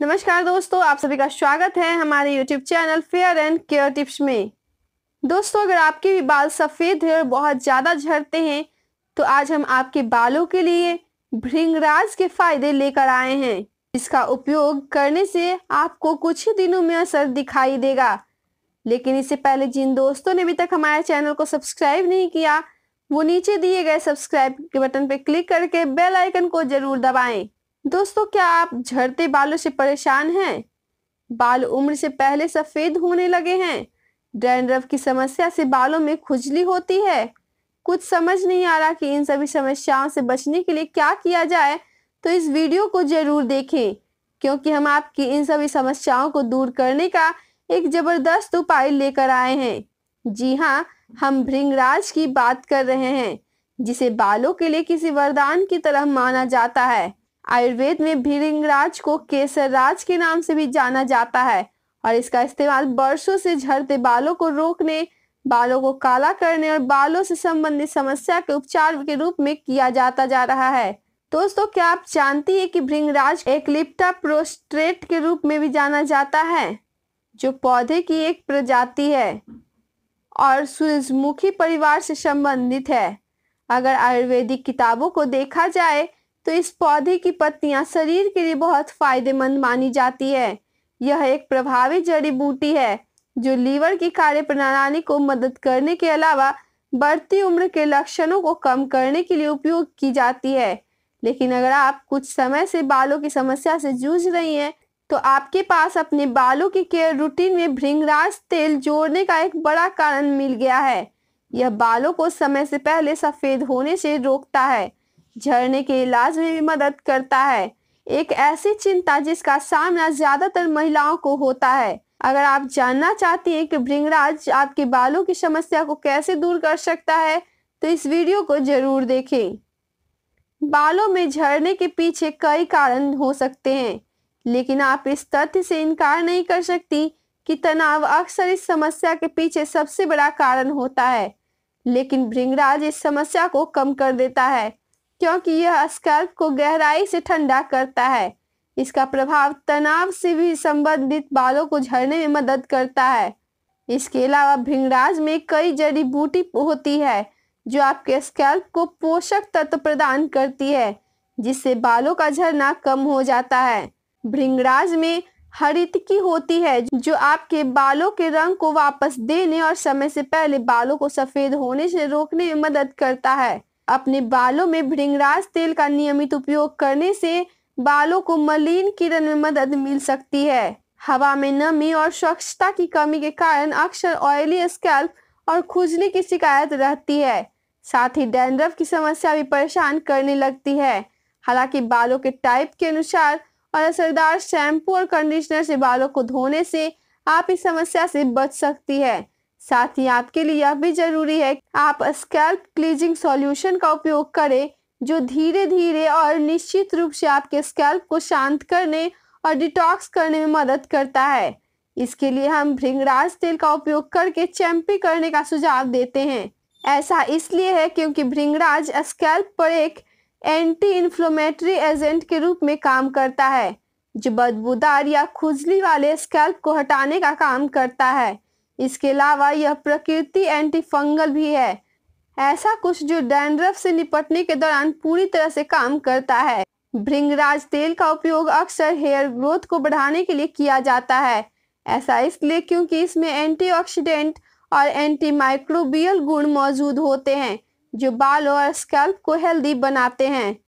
नमस्कार दोस्तों आप सभी का स्वागत है हमारे YouTube channel fair and care tips में दोस्तों अगर आपके भी बाल सफ़ेद है और बहुत ज़्यादा झड़ते हैं तो आज हम आपके बालों के लिए भृंगराज के फायदे लेकर आए हैं इसका उपयोग करने से आपको कुछ ही दिनों में असर दिखाई देगा लेकिन इससे पहले जिन दोस्तों ने अभी तक हमारे चैनल को सब्सक्राइब नहीं किया वो नीचे दिए गए सब्सक्राइब के बटन पर क्लिक करके बेल आइकन को जरूर दबाएं। दोस्तों क्या आप झड़ते बालों से परेशान हैं बाल उम्र से पहले सफेद होने लगे हैं डैंड्रफ की समस्या से बालों में खुजली होती है कुछ समझ नहीं आ रहा कि इन सभी समस्याओं से बचने के लिए क्या किया जाए तो इस वीडियो को जरूर देखें क्योंकि हम आपकी इन सभी समस्याओं को दूर करने का एक जबरदस्त उपाय लेकर आए हैं जी हाँ हम भृंगराज की बात कर रहे हैं जिसे बालों के लिए किसी वरदान की तरह माना जाता है आयुर्वेद में भृंगराज को केसर राज के नाम से भी जाना जाता है और इसका इस्तेमाल बरसों से झड़ते बालों को रोकने बालों को काला करने और बालों से संबंधित समस्या के उपचार के रूप में किया जाता जा रहा है दोस्तों क्या आप जानती है कि भृंगराज एक लिप्टा प्रोस्ट्रेट के रूप में भी जाना जाता है जो पौधे की एक प्रजाति है और सूरजमुखी परिवार से संबंधित है अगर आयुर्वेदिक किताबों को देखा जाए तो इस पौधे की पत्तियां शरीर के लिए बहुत फायदेमंद मानी जाती है यह एक प्रभावी जड़ी बूटी है जो लीवर की कार्य प्रणाली को मदद करने के अलावा बढ़ती उम्र के लक्षणों को कम करने के लिए उपयोग की जाती है लेकिन अगर आप कुछ समय से बालों की समस्या से जूझ रही हैं तो आपके पास अपने बालों की केयर रूटीन में भृंगराज तेल जोड़ने का एक बड़ा कारण मिल गया है यह बालों को समय से पहले सफ़ेद होने से रोकता है झड़ने के इलाज में भी मदद करता है एक ऐसी चिंता जिसका सामना ज़्यादातर महिलाओं को होता है अगर आप जानना चाहती हैं कि भृंगराज आपके बालों की समस्या को कैसे दूर कर सकता है तो इस वीडियो को जरूर देखें बालों में झड़ने के पीछे कई कारण हो सकते हैं लेकिन आप इस तथ्य से इनकार नहीं कर सकती कि तनाव अक्सर इस समस्या के पीछे सबसे बड़ा कारण होता है लेकिन भृंगराज इस समस्या को कम कर देता है क्योंकि यह स्कैल्प को गहराई से ठंडा करता है इसका प्रभाव तनाव से भी संबंधित बालों को झड़ने में मदद करता है इसके अलावा भृंगराज में कई जड़ी बूटी होती है जो आपके स्कैल्प को पोषक तत्व प्रदान करती है जिससे बालों का झड़ना कम हो जाता है भृंगराज में हरित की होती है जो आपके बालों के रंग को वापस देने और समय से पहले बालों को सफेद होने से रोकने में मदद करता है अपने बालों में भृंगराज तेल का नियमित उपयोग करने से बालों को मलिन किरण में मदद मिल सकती है हवा में नमी और स्वच्छता की कमी के कारण अक्सर ऑयली स्कैल्प और खुजली की शिकायत रहती है साथ ही डैंड्रफ की समस्या भी परेशान करने लगती है हालांकि बालों के टाइप के अनुसार और असरदार शैम्पू और कंडीशनर से बालों को धोने से आप इस समस्या से बच सकती है साथ ही आपके लिए यह भी जरूरी है आप स्कैल्प क्लीजिंग सॉल्यूशन का उपयोग करें जो धीरे धीरे और निश्चित रूप से आपके स्कैल्प को शांत करने और डिटॉक्स करने में मदद करता है इसके लिए हम भृंगराज तेल का उपयोग करके चैम्पी करने का सुझाव देते हैं ऐसा इसलिए है क्योंकि भृंगराज स्कैल्प पर एक एंटी इन्फ्लोमेटरी एजेंट के रूप में काम करता है जो बदबूदार या खुजली वाले स्कैल्प को हटाने का काम करता है इसके अलावा यह प्रकृति एंटी फंगल भी है ऐसा कुछ जो डैंड्रफ से निपटने के दौरान पूरी तरह से काम करता है भृंगराज तेल का उपयोग अक्सर हेयर ग्रोथ को बढ़ाने के लिए किया जाता है ऐसा इसलिए क्योंकि इसमें एंटीऑक्सीडेंट और एंटी माइक्रोबियल गुण मौजूद होते हैं जो बाल और स्कैल्प को हेल्दी बनाते हैं